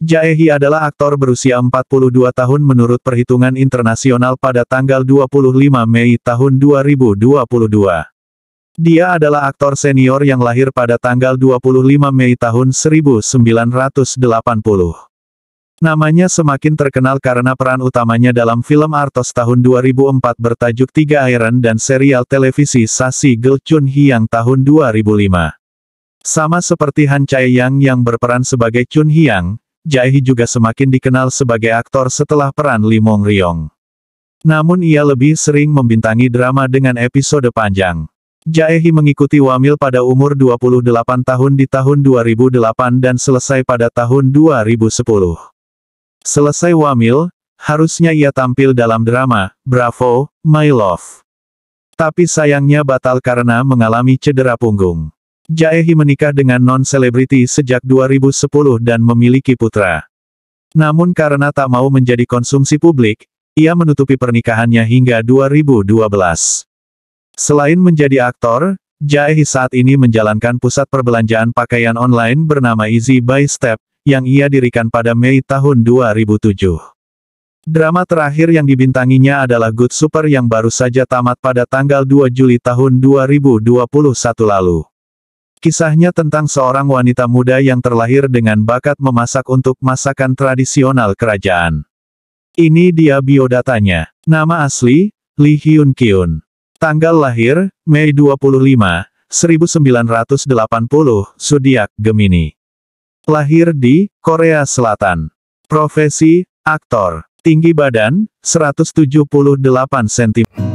Jaehi adalah aktor berusia 42 tahun menurut perhitungan internasional pada tanggal 25 Mei tahun 2022. Dia adalah aktor senior yang lahir pada tanggal 25 Mei tahun 1980. Namanya semakin terkenal karena peran utamanya dalam film Artos tahun 2004 bertajuk Tiga Iron dan serial televisi Sasi Gel Chun Hyang tahun 2005. Sama seperti Han Chae Yang yang berperan sebagai Chun Hyang, Jaehi juga semakin dikenal sebagai aktor setelah peran Limong Ryong. Namun ia lebih sering membintangi drama dengan episode panjang. Jaehi mengikuti Wamil pada umur 28 tahun di tahun 2008 dan selesai pada tahun 2010. Selesai Wamil, harusnya ia tampil dalam drama, Bravo, My Love. Tapi sayangnya batal karena mengalami cedera punggung. Jaehi menikah dengan non-selebriti sejak 2010 dan memiliki putra. Namun karena tak mau menjadi konsumsi publik, ia menutupi pernikahannya hingga 2012. Selain menjadi aktor, Jaehi saat ini menjalankan pusat perbelanjaan pakaian online bernama Easy by Step, yang ia dirikan pada Mei tahun 2007. Drama terakhir yang dibintanginya adalah Good Super yang baru saja tamat pada tanggal 2 Juli tahun 2021 lalu. Kisahnya tentang seorang wanita muda yang terlahir dengan bakat memasak untuk masakan tradisional kerajaan. Ini dia biodatanya. Nama asli, Li Hyun Kyun. Tanggal lahir, Mei 25, 1980, Sudiak, Gemini. Lahir di Korea Selatan. Profesi, aktor. Tinggi badan, 178 cm.